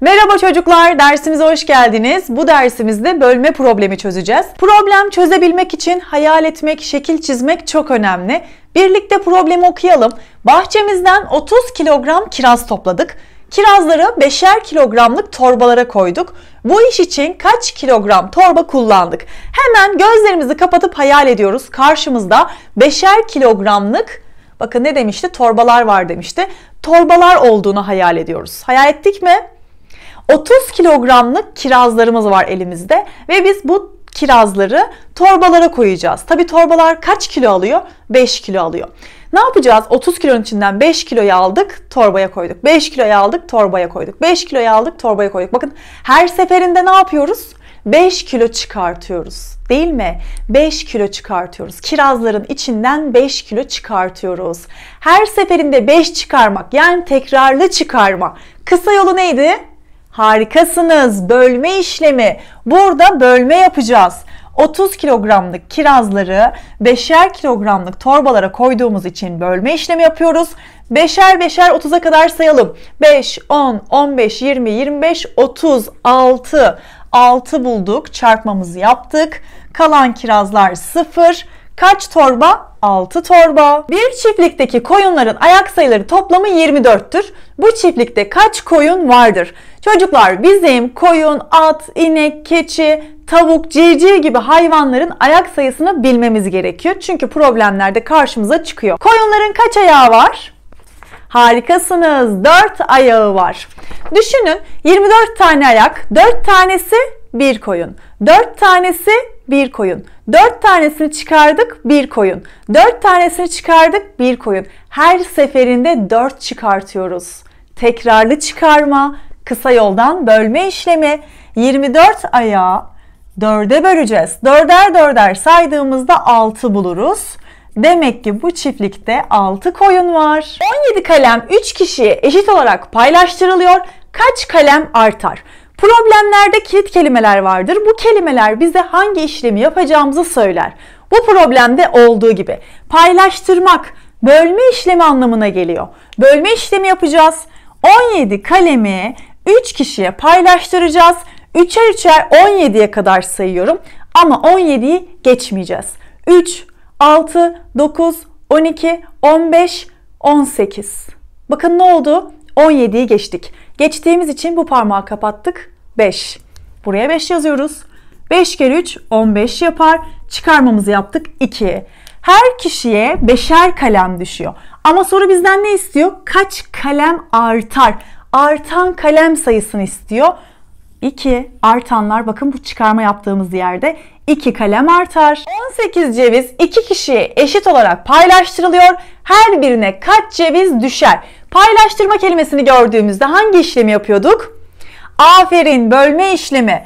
Merhaba çocuklar, dersimize hoş geldiniz. Bu dersimizde bölme problemi çözeceğiz. Problem çözebilmek için hayal etmek, şekil çizmek çok önemli. Birlikte problemi okuyalım. Bahçemizden 30 kilogram kiraz topladık. Kirazları 5'er kilogramlık torbalara koyduk. Bu iş için kaç kilogram torba kullandık? Hemen gözlerimizi kapatıp hayal ediyoruz. Karşımızda 5'er kilogramlık Bakın ne demişti? Torbalar var demişti. Torbalar olduğunu hayal ediyoruz. Hayal ettik mi? 30 kilogramlık kirazlarımız var elimizde ve biz bu kirazları torbalara koyacağız. Tabi torbalar kaç kilo alıyor? 5 kilo alıyor. Ne yapacağız? 30 kilonun içinden 5 kiloyu aldık, torbaya koyduk. 5 kiloyu aldık, torbaya koyduk. 5 kiloyu aldık, torbaya koyduk. Bakın her seferinde ne yapıyoruz? 5 kilo çıkartıyoruz. Değil mi? 5 kilo çıkartıyoruz. Kirazların içinden 5 kilo çıkartıyoruz. Her seferinde 5 çıkarmak yani tekrarlı çıkarma. Kısa yolu neydi? Harikasınız. Bölme işlemi. Burada bölme yapacağız. 30 kilogramlık kirazları 5'er kilogramlık torbalara koyduğumuz için bölme işlemi yapıyoruz. 5'er 5'er 30'a kadar sayalım. 5, 10, 15, 20, 25, 30, 6. 6 bulduk. Çarpmamızı yaptık. Kalan kirazlar 0. Kaç torba? 6 torba. Bir çiftlikteki koyunların ayak sayıları toplamı 24'tür. Bu çiftlikte kaç koyun vardır? Çocuklar bizim koyun, at, inek, keçi, tavuk, civciv gibi hayvanların ayak sayısını bilmemiz gerekiyor. Çünkü problemlerde karşımıza çıkıyor. Koyunların kaç ayağı var? Harikasınız. 4 ayağı var. Düşünün 24 tane ayak, 4 tanesi bir koyun. 4 tanesi bir koyun. 4 tanesini çıkardık bir koyun. 4 tanesini çıkardık bir koyun. Her seferinde 4 çıkartıyoruz. Tekrarlı çıkarma, kısa yoldan bölme işlemi 24 aya 4'e böleceğiz. 4'er 4'er saydığımızda 6 buluruz. Demek ki bu çiftlikte 6 koyun var. 17 kalem 3 kişiye eşit olarak paylaştırılıyor. Kaç kalem artar? Problemlerde kilit kelimeler vardır. Bu kelimeler bize hangi işlemi yapacağımızı söyler. Bu problemde olduğu gibi paylaştırmak bölme işlemi anlamına geliyor. Bölme işlemi yapacağız. 17 kalemi 3 kişiye paylaştıracağız. 3'er 3'er 17'ye kadar sayıyorum ama 17'yi geçmeyeceğiz. 3, 6, 9, 12, 15, 18. Bakın ne oldu? 17'yi geçtik. Geçtiğimiz için bu parmağı kapattık. 5. Buraya 5 yazıyoruz. 5 kere 3 15 yapar. Çıkarmamızı yaptık 2. Her kişiye beşer kalem düşüyor. Ama soru bizden ne istiyor? Kaç kalem artar? artan kalem sayısını istiyor. 2 artanlar bakın bu çıkarma yaptığımız yerde 2 kalem artar. 18 ceviz 2 kişiye eşit olarak paylaştırılıyor. Her birine kaç ceviz düşer? Paylaştırma kelimesini gördüğümüzde hangi işlemi yapıyorduk? Aferin bölme işlemi.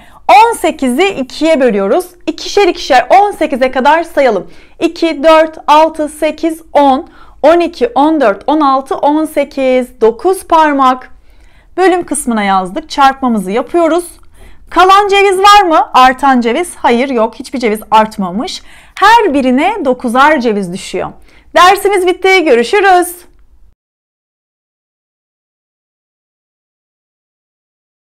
18'i 2'ye bölüyoruz. İkişer ikişer 18'e kadar sayalım. 2, 4, 6, 8, 10, 12, 14, 16, 18, 9 parmak bölüm kısmına yazdık. Çarpmamızı yapıyoruz. Kalan ceviz var mı? Artan ceviz? Hayır yok. Hiçbir ceviz artmamış. Her birine 9'ar ceviz düşüyor. Dersimiz bitti. Görüşürüz.